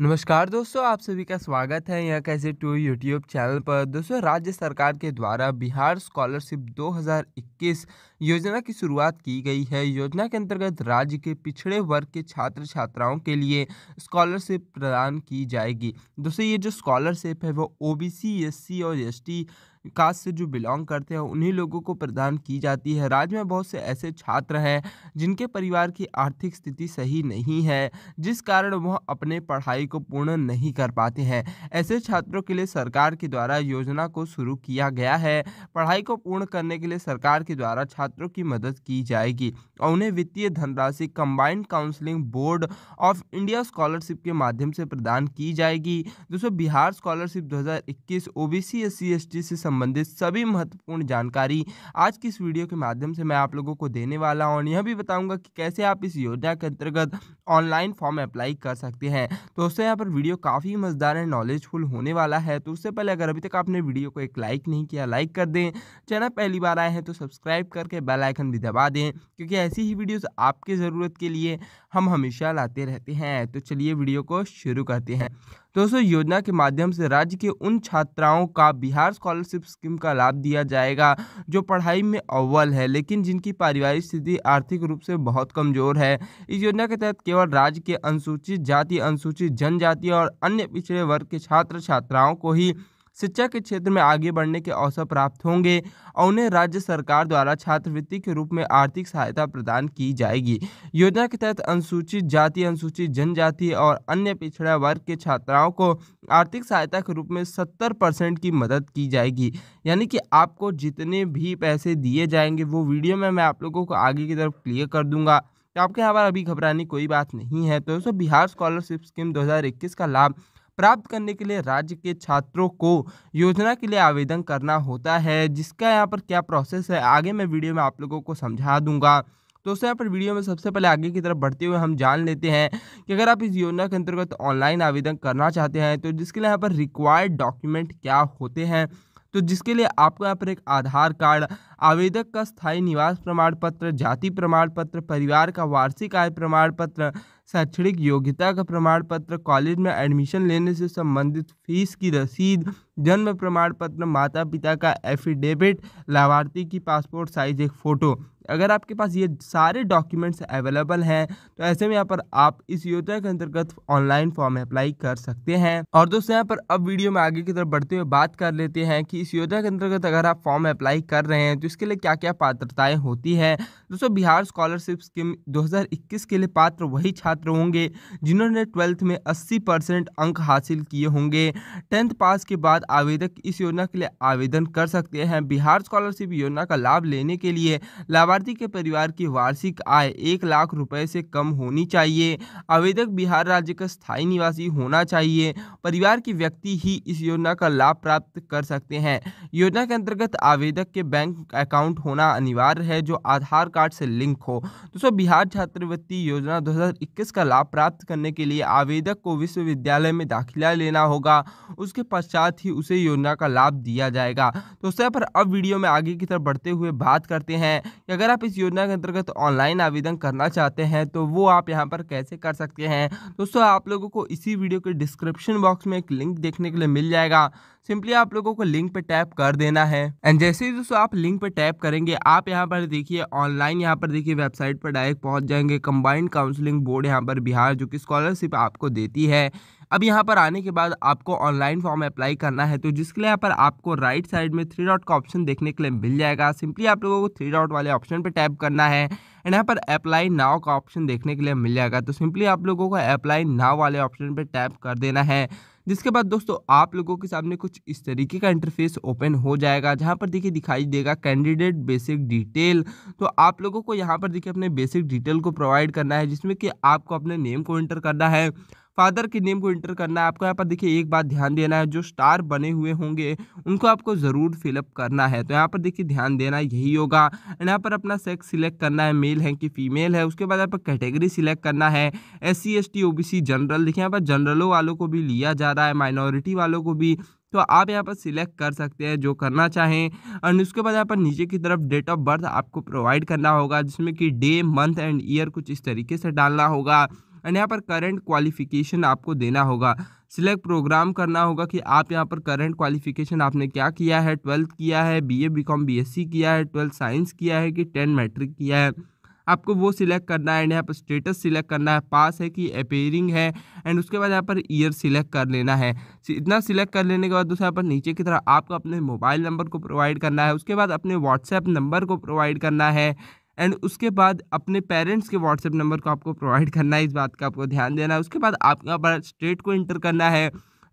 नमस्कार दोस्तों आप सभी का स्वागत है यह कैसे टू यूट्यूब चैनल पर दोस्तों राज्य सरकार के द्वारा बिहार स्कॉलरशिप 2021 योजना की शुरुआत की गई है योजना के अंतर्गत राज्य के पिछड़े वर्ग के छात्र छात्राओं के लिए स्कॉलरशिप प्रदान की जाएगी दोस्तों ये जो स्कॉलरशिप है वो ओबीसी एससी और एसटी कास्ट से जो बिलोंग करते हैं उन्हीं लोगों को प्रदान की जाती है राज्य में बहुत से ऐसे छात्र हैं जिनके परिवार की आर्थिक स्थिति सही नहीं है जिस कारण वह अपने पढ़ाई को पूर्ण नहीं कर पाते हैं ऐसे छात्रों के लिए सरकार के द्वारा योजना को शुरू किया गया है पढ़ाई को पूर्ण करने के लिए सरकार के द्वारा छात्रों की मदद की जाएगी और उन्हें वित्तीय धनराशि combined counselling board of India scholarship के माध्यम से प्रदान की जाएगी दोस्तों Bihar scholarship 2021 OBC SC ST से संबंधित सभी महत्वपूर्ण जानकारी आज की इस वीडियो के माध्यम से मैं आप लोगों को देने वाला हूँ और यह भी बताऊँगा कि कैसे आप इस योजना के अंतर्गत ऑनलाइन फॉर्म अप्लाई कर सकते हैं तो उससे यहाँ पर वीडियो काफ़ी मज़ेदार एंड नॉलेजफुल होने वाला है तो उससे पहले अगर अभी तक आपने वीडियो को एक लाइक नहीं किया लाइक कर दें चैनल पहली बार आए हैं तो सब्सक्राइब करके बेल आइकन भी दबा दें क्योंकि ऐसी ही वीडियोस आपके ज़रूरत के लिए हम हमेशा लाते रहते हैं तो चलिए वीडियो को शुरू करते हैं दोस्तों योजना के माध्यम से राज्य के उन छात्राओं का बिहार स्कॉलरशिप स्कीम का लाभ दिया जाएगा जो पढ़ाई में अव्वल है लेकिन जिनकी पारिवारिक स्थिति आर्थिक रूप से बहुत कमजोर है इस योजना के तहत केवल राज्य के अनुसूचित जाति अनुसूचित जनजाति और अन्य पिछड़े वर्ग के छात्र छात्राओं को ही शिक्षा के क्षेत्र में आगे बढ़ने के अवसर प्राप्त होंगे और उन्हें राज्य सरकार द्वारा छात्रवृत्ति के रूप में आर्थिक सहायता प्रदान की जाएगी योजना के तहत अनुसूचित जाति अनुसूचित जनजाति और अन्य पिछड़ा वर्ग के छात्राओं को आर्थिक सहायता के रूप में सत्तर परसेंट की मदद की जाएगी यानी कि आपको जितने भी पैसे दिए जाएंगे वो वीडियो में मैं आप लोगों को आगे की तरफ क्लियर कर दूंगा तो आपके यहाँ पर अभी घबराने कोई बात नहीं है तो दोस्तों बिहार स्कॉलरशिप स्कीम 2021 का लाभ प्राप्त करने के लिए राज्य के छात्रों को योजना के लिए आवेदन करना होता है जिसका यहाँ पर क्या प्रोसेस है आगे मैं वीडियो में आप लोगों को समझा दूंगा तो दोस्तों यहाँ पर वीडियो में सबसे पहले आगे की तरफ बढ़ते हुए हम जान लेते हैं कि अगर आप इस योजना के अंतर्गत ऑनलाइन आवेदन करना चाहते हैं तो जिसके लिए यहाँ पर रिक्वायर्ड डॉक्यूमेंट क्या होते हैं तो जिसके लिए आपको यहाँ पर एक आधार कार्ड आवेदक का स्थायी निवास प्रमाण पत्र जाति प्रमाण पत्र परिवार का वार्षिक आय प्रमाण पत्र शैक्षणिक योग्यता का प्रमाण पत्र कॉलेज में एडमिशन लेने से संबंधित फीस की रसीद जन्म प्रमाण पत्र माता पिता का एफिडेविट लाभार्थी की पासपोर्ट साइज एक फ़ोटो अगर आपके पास ये सारे डॉक्यूमेंट्स अवेलेबल हैं तो ऐसे में यहाँ पर आप इस योजना के अंतर्गत ऑनलाइन फॉर्म अप्लाई कर सकते हैं और दोस्तों यहाँ पर अब वीडियो में आगे की तरफ बढ़ते हुए बात कर लेते हैं कि इस योजना के अंतर्गत अगर आप फॉर्म अप्लाई कर रहे हैं तो इसके लिए क्या क्या पात्रताएँ होती हैं दोस्तों बिहार स्कॉलरशिप स्कीम दो के लिए पात्र वही छात्र होंगे जिन्होंने ट्वेल्थ में अस्सी परसेंट अंक हासिल किए होंगे टेंथ पास के बाद आवेदक इस योजना के लिए आवेदन कर सकते हैं बिहार स्कॉलरशिप योजना का लाभ लेने के लिए लाभार्थी लाभार्थी के परिवार की वार्षिक आय एक लाख रुपए से कम होनी चाहिए आवेदक बिहार राज्य का स्थायी निवासी होना चाहिए परिवार के व्यक्ति ही इस योजना का लाभ प्राप्त कर सकते हैं योजना के अंतर्गत आवेदक के बैंक अकाउंट होना अनिवार्य है जो आधार कार्ड से लिंक हो दोस्तों बिहार छात्रवृत्ति योजना दो का लाभ प्राप्त करने के लिए आवेदक को विश्वविद्यालय में दाखिला लेना होगा उसके पश्चात ही उसे योजना का लाभ दिया जाएगा दोस्तों पर अब वीडियो में आगे की तरफ बढ़ते हुए बात करते हैं कि अगर अगर आप इस योजना के अंतर्गत ऑनलाइन आवेदन करना चाहते हैं तो वो आप यहाँ पर कैसे कर सकते हैं दोस्तों आप लोगों को इसी वीडियो के डिस्क्रिप्शन बॉक्स में एक लिंक देखने के लिए मिल जाएगा सिंपली आप लोगों को लिंक पे टैप कर देना है एंड जैसे ही दोस्तों आप लिंक पे टैप करेंगे आप यहाँ पर देखिए ऑनलाइन यहाँ पर देखिए वेबसाइट पर डायरेक्ट पहुँच जाएंगे कंबाइंड काउंसलिंग बोर्ड यहाँ पर बिहार जो कि स्कॉलरशिप आपको देती है अब यहाँ पर आने के बाद आपको ऑनलाइन फॉर्म अप्लाई करना है तो जिसके लिए यहाँ पर आपको राइट साइड में थ्री डॉट का ऑप्शन देखने के लिए मिल जाएगा सिंपली आप लोगों को थ्री डॉट वाले ऑप्शन पर टैप करना है एंड यहाँ पर अप्लाई नाव का ऑप्शन देखने के लिए मिल जाएगा तो सिंपली आप लोगों को अप्लाई नाव वाले ऑप्शन पर टैप कर देना है जिसके बाद दोस्तों आप लोगों के सामने कुछ इस तरीके का इंटरफेस ओपन हो जाएगा जहाँ पर देखिए दिखाई देगा कैंडिडेट बेसिक डिटेल तो आप लोगों को यहाँ पर देखिए अपने बेसिक डिटेल को प्रोवाइड करना है जिसमें कि आपको अपने नेम को एंटर करना है फादर के नेम को इंटर करना है आपको यहाँ पर देखिए एक बात ध्यान देना है जो स्टार बने हुए होंगे उनको आपको ज़रूर फिलअप करना है तो यहाँ पर देखिए ध्यान देना यही होगा एंड यहाँ पर अपना सेक्स सिलेक्ट करना है मेल है कि फीमेल है उसके बाद यहाँ पर कैटेगरी सिलेक्ट करना है S C S T O B C general देखिए यहाँ पर जनरलों वालों को भी लिया जा रहा है माइनॉरिटी वालों को भी तो आप यहाँ पर सिलेक्ट कर सकते हैं जो करना चाहें एंड उसके बाद यहाँ पर नीचे की तरफ डेट ऑफ बर्थ आपको प्रोवाइड करना होगा जिसमें कि डे मंथ एंड ईयर कुछ इस तरीके से डालना होगा एंड यहाँ पर करंट क्वालिफिकेशन आपको देना होगा सिलेक्ट प्रोग्राम करना होगा कि आप यहाँ पर करंट क्वालिफिकेशन आपने क्या किया है ट्वेल्थ किया है बीए बीकॉम बीएससी किया है ट्वेल्थ साइंस किया है कि टेन मैट्रिक किया है आपको वो सिलेक्ट करना है एंड यहाँ पर स्टेटस सिलेक्ट करना है पास है कि अपेयरिंग है एंड उसके बाद यहाँ पर ईयर सिलेक्ट कर लेना है इतना सिलेक्ट कर लेने के बाद दूसरा यहाँ पर नीचे की तरफ आपको अपने मोबाइल नंबर को प्रोवाइड करना है उसके बाद अपने व्हाट्सएप नंबर को प्रोवाइड करना है एंड उसके बाद अपने पेरेंट्स के व्हाट्सएप नंबर को आपको प्रोवाइड करना है इस बात का आपको ध्यान देना है उसके बाद आपका स्टेट को इंटर करना है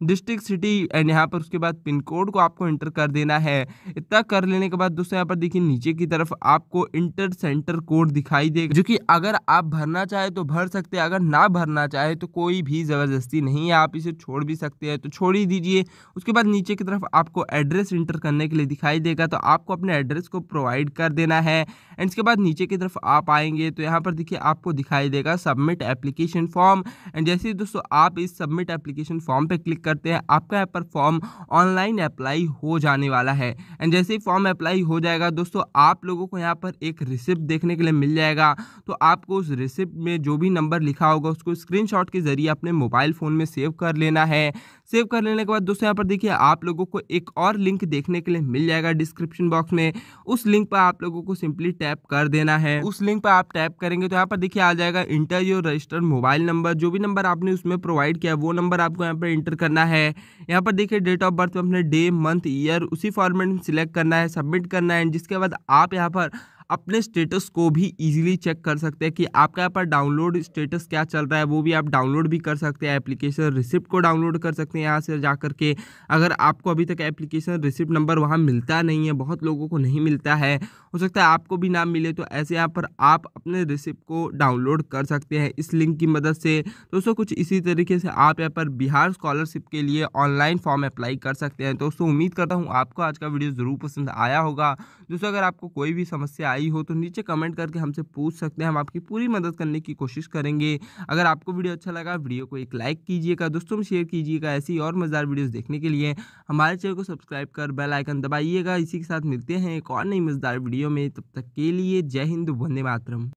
डिस्ट्रिक्ट सिटी एंड यहाँ पर उसके बाद पिन कोड को आपको इंटर कर देना है इतना कर लेने के बाद दोस्तों यहाँ पर देखिए नीचे की तरफ आपको इंटर सेंटर कोड दिखाई देगा जो कि अगर आप भरना चाहे तो भर सकते हैं अगर ना भरना चाहे तो कोई भी ज़बरदस्ती नहीं है आप इसे छोड़ भी सकते हैं तो छोड़ ही दीजिए उसके बाद नीचे की तरफ आपको एड्रेस इंटर करने के लिए दिखाई देगा तो आपको अपने एड्रेस को प्रोवाइड कर देना है एंड इसके बाद नीचे की तरफ आप आएंगे तो यहाँ पर देखिए आपको दिखाई देगा सबमिट एप्लीकेशन फॉर्म एंड जैसे ही दोस्तों आप इस सबमिट एप्लीकेशन फॉर्म पर क्लिक कर करते हैं आपका पर फॉर्म ऑनलाइन अप्लाई हो जाने वाला है एंड जैसे ही फॉर्म अप्लाई हो जाएगा दोस्तों आप लोगों को यहाँ पर एक रिसिप्ट देखने के लिए मिल जाएगा तो आपको उस रिसिप्ट में जो भी नंबर लिखा होगा उसको स्क्रीनशॉट के ज़रिए अपने मोबाइल फ़ोन में सेव कर लेना है सेव कर लेने के बाद दोस्तों यहाँ पर देखिए आप लोगों को एक और लिंक देखने के लिए मिल जाएगा डिस्क्रिप्शन बॉक्स में उस लिंक पर आप लोगों को सिंपली टैप कर देना है उस लिंक पर आप टैप करेंगे तो यहाँ पर देखिए आ जाएगा enter your registered mobile number जो भी नंबर आपने उसमें प्रोवाइड किया वो नंबर आपको यहाँ पर इंटर करना है यहाँ पर देखिए डेट ऑफ बर्थ अपने डे मंथ ईयर उसी फॉर्मेट में सिलेक्ट करना है सबमिट करना है जिसके बाद आप यहाँ पर अपने स्टेटस को भी इजीली चेक कर सकते हैं कि आपका यहाँ पर डाउनलोड स्टेटस क्या चल रहा है वो भी आप डाउनलोड भी कर सकते हैं एप्लीकेशन रिसिप्ट को डाउनलोड कर सकते हैं यहाँ से जा करके अगर आपको अभी तक एप्लीकेशन रिसिप्ट नंबर वहाँ मिलता नहीं है बहुत लोगों को नहीं मिलता है हो सकता है आपको भी ना मिले तो ऐसे यहाँ पर आप अपने रिसिप्ट को डाउनलोड कर सकते हैं इस लिंक की मदद से दोस्तों कुछ इसी तरीके से आप यहाँ पर बिहार स्कॉलरशिप के लिए ऑनलाइन फॉर्म अप्लाई कर सकते हैं दोस्तों उम्मीद करता हूँ आपको आज का वीडियो ज़रूर पसंद आया होगा दोस्तों अगर आपको कोई भी समस्या आई आई हो तो नीचे कमेंट करके हमसे पूछ सकते हैं हम आपकी पूरी मदद करने की कोशिश करेंगे अगर आपको वीडियो अच्छा लगा वीडियो को एक लाइक कीजिएगा दोस्तों में शेयर कीजिएगा ऐसी और मज़ेदार वीडियोज़ देखने के लिए हमारे चैनल को सब्सक्राइब कर बेल आइकन दबाइएगा इसी के साथ मिलते हैं एक और नई मज़ेदार वीडियो में तब तक के लिए जय हिंद वंदे मातरम